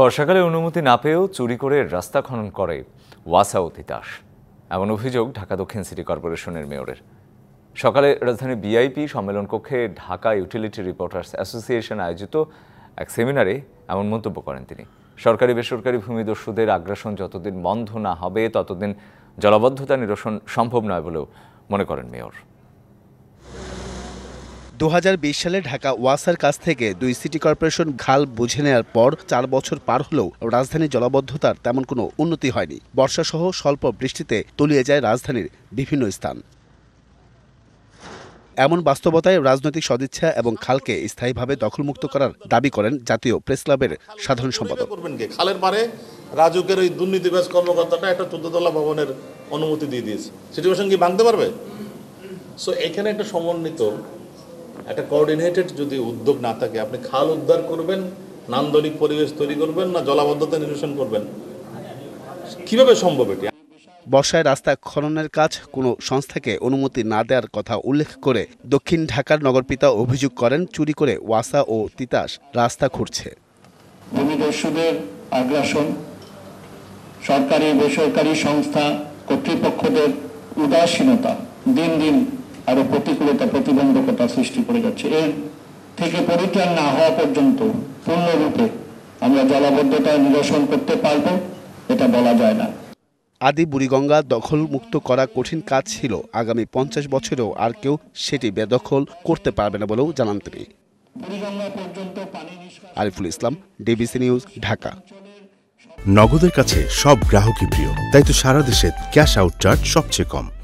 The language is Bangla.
বর্ষাকালে অনুমতি না পেয়েও চুরি করে রাস্তা খনন করে ওয়াসা অতিতাস এমন অভিযোগ ঢাকা দক্ষিণ সিটি কর্পোরেশনের মেয়রের সকালে রাজধানী বিআইপি সম্মেলন কক্ষে ঢাকা ইউটিলিটি রিপোর্টার্স অ্যাসোসিয়েশন আয়োজিত এক সেমিনারে এমন মন্তব্য করেন তিনি সরকারি বেসরকারি ভূমিদস্যুদের আগ্রাসন যতদিন বন্ধ না হবে ততদিন জলাবদ্ধতা নিরসন সম্ভব নয় বলেও মনে করেন মেয়র দু সালে ঢাকা ওয়াসার কাছ থেকে দুই সিটি কর্পোরেশন ঘাল বুঝে নেওয়ার পর চার বছর পার হলেও রাজধানীর জলাবদ্ধতার তেমন কোনো উন্নতি হয়নি বর্ষাসহ স্বল্প বৃষ্টিতে তলিয়ে যায় রাজধানীর বিভিন্ন স্থান এমন বাস্তবতায় রাজনৈতিক সদিচ্ছা এবং খালকে স্থায়ীভাবে দখলমুক্ত করার দাবি করেন জাতীয় প্রেস ক্লাবের সাধারণ সম্পাদক খালের পারে রাজুকের ওই দুর্নীতিবাস কর্মকর্তাটা একটা চোদ্দতলা ভবনের অনুমতি দিয়ে দিয়েছে সিটুয়েশন কি ভাঙতে পারবে সো এখানে একটা সমন্বিত একটা কোঅর্ডিনেটেড যদি উদ্যোগ না থাকে আপনি খাল উদ্ধার করবেন নান্দনিক পরিবেশ তৈরি করবেন না জলাবদ্ধতা নিরসন করবেন কিভাবে সম্ভব এটি বর্ষায় রাস্তা খননের কাজ কোনো সংস্থাকে অনুমতি না দেওয়ার কথা উল্লেখ করে দক্ষিণ ঢাকার নগরপিতা অভিযোগ করেন চুরি করে ওয়াসা ও তিতাস রাস্তা খুঁড়ছে ভূমিদস্যুদের আগ্রাসন সরকারি বেসরকারি সংস্থা কর্তৃপক্ষদের উদাসীনতা দিন দিন আরো প্রতিকূলতা প্রতি এলাকা সৃষ্টি করে যাচ্ছে এর থেকে পরিত্রাণ না হওয়া পর্যন্ত পূর্ণরূপে আমরা জলাবদ্ধতা নিরসন করতে পারব এটা বলা যায় না আদি বুড়িগঙ্গা দখল মুক্ত করা কঠিন কাজ ছিল আগামী পঞ্চাশ বছরেও আর কেউ সেটি বেদখল করতে পারবে না বলেও জানান তিনি আরিফুল ইসলাম ডিবিসি নিউজ ঢাকা নগদের কাছে সব গ্রাহকই প্রিয় তাই তো সারা দেশে ক্যাশ আউট চার্জ সবচেয়ে কম